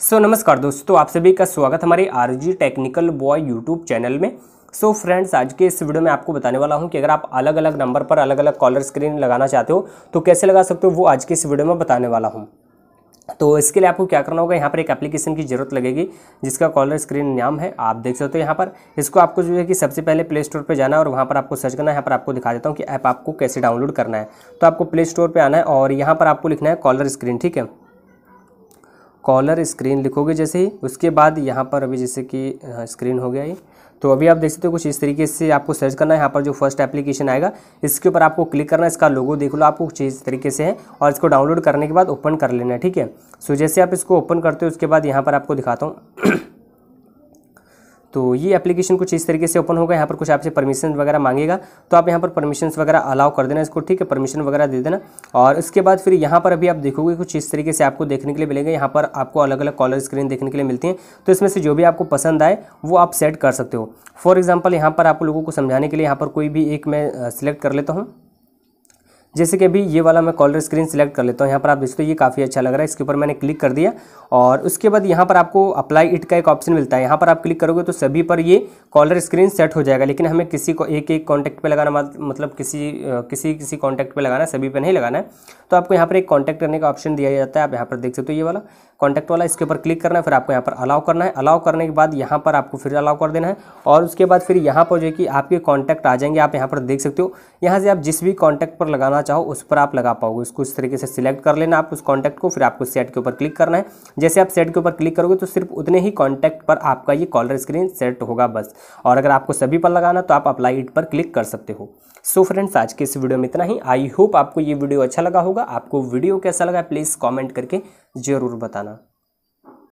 सो so, नमस्कार दोस्तों आप सभी का स्वागत हमारे R G technical boy YouTube channel में सो so फ्रेंड्स आज के इस वीडियो में आपको बताने वाला हूं कि अगर आप अलग अलग नंबर पर अलग अलग कॉलर स्क्रीन लगाना चाहते हो तो कैसे लगा सकते हो वो आज के इस वीडियो में बताने वाला हूं तो इसके लिए आपको क्या करना होगा यहाँ पर एक एप्लीकेशन की ज़रूरत लगेगी जिसका कॉलर स्क्रीन नाम है आप देख सकते हो यहाँ पर इसको आपको जो है कि सबसे पहले प्ले स्टोर पर जाना है और वहाँ पर आपको सर्च करना है यहाँ पर आपको दिखा देता हूँ कि ऐप आपको कैसे डाउनलोड करना है तो आपको प्ले स्टोर पर आना है और यहाँ पर आपको लिखना है कॉलर स्क्रीन ठीक है कॉलर स्क्रीन लिखोगे जैसे ही उसके बाद यहाँ पर अभी जैसे कि स्क्रीन हो गया ये तो अभी आप देख सकते हो कुछ इस तरीके से आपको सर्च करना है यहाँ पर जो फर्स्ट एप्लीकेशन आएगा इसके ऊपर आपको क्लिक करना है इसका लोगो देख लो आपको कुछ इस तरीके से है और इसको डाउनलोड करने के बाद ओपन कर लेना है ठीक है सो जैसे आप इसको ओपन करते हो उसके बाद यहाँ पर आपको दिखाता हूँ तो ये एप्लीकेशन कुछ इस तरीके से ओपन होगा यहाँ पर कुछ आपसे परमिशन वगैरह मांगेगा तो आप यहाँ पर परमिशन वगैरह अलाउ कर देना इसको ठीक है परमिशन वगैरह दे देना और इसके बाद फिर यहाँ पर अभी आप देखोगे कुछ इस तरीके से आपको देखने के लिए मिलेंगे यहाँ पर आपको अलग अलग कॉलर स्क्रीन देखने के लिए मिलती हैं तो इसमें से जो भी आपको पसंद आए वो आप सेट कर सकते हो फॉर एग्जाम्पल यहाँ पर आप लोगों को समझाने के लिए यहाँ पर कोई भी एक मैं सिलेक्ट कर लेता हूँ जैसे कि अभी ये वाला मैं कॉलर स्क्रीन सेलेक्ट कर लेता हूँ यहाँ पर आप देखते हो ये काफ़ी अच्छा लग रहा है इसके ऊपर मैंने क्लिक कर दिया और उसके बाद यहाँ पर आपको अप्लाई इट का एक ऑप्शन मिलता है यहाँ पर आप क्लिक करोगे तो सभी पर ये कॉलर स्क्रीन सेट हो जाएगा लेकिन हमें किसी को एक एक कॉन्टैक्ट पे लगाना मतलब किसी किसी किसी कॉन्टैक्ट पे लगाना है सभी पे नहीं लगाना है तो आपको यहाँ पर एक कॉन्टैक्ट करने का ऑप्शन दिया जाता है आप यहाँ पर देख सकते हो ये वाला कॉन्टैक्ट वाला इसके ऊपर क्लिक करना है फिर आपको यहाँ पर अलाउ करना है अलाउ करने के बाद यहाँ पर आपको फिर अलाउ कर देना है और उसके बाद फिर यहाँ पर जो है कि आपके कॉन्टैक्ट आ जाएंगे आप यहाँ पर देख सकते हो यहाँ से आप जिस भी कॉन्टैक्ट पर लगाना चाहो उस पर आप लगा पाओगे उसको इस तरीके से सिलेक्ट कर लेना आप उस कॉन्टैक्ट को फिर आपको सेट के ऊपर क्लिक करना है जैसे आप सेट के ऊपर क्लिक करोगे तो सिर्फ उतने ही कॉन्टैक्ट पर आपका ये कॉलर स्क्रीन सेट होगा बस और अगर आपको सभी पर लगाना तो आप अप्लाई इट पर क्लिक कर सकते हो सो so फ्रेंड्स आज के इस वीडियो में इतना ही आई होप आपको ये वीडियो अच्छा लगा होगा आपको वीडियो कैसा लगा प्लीज़ कॉमेंट करके ज़रूर बताना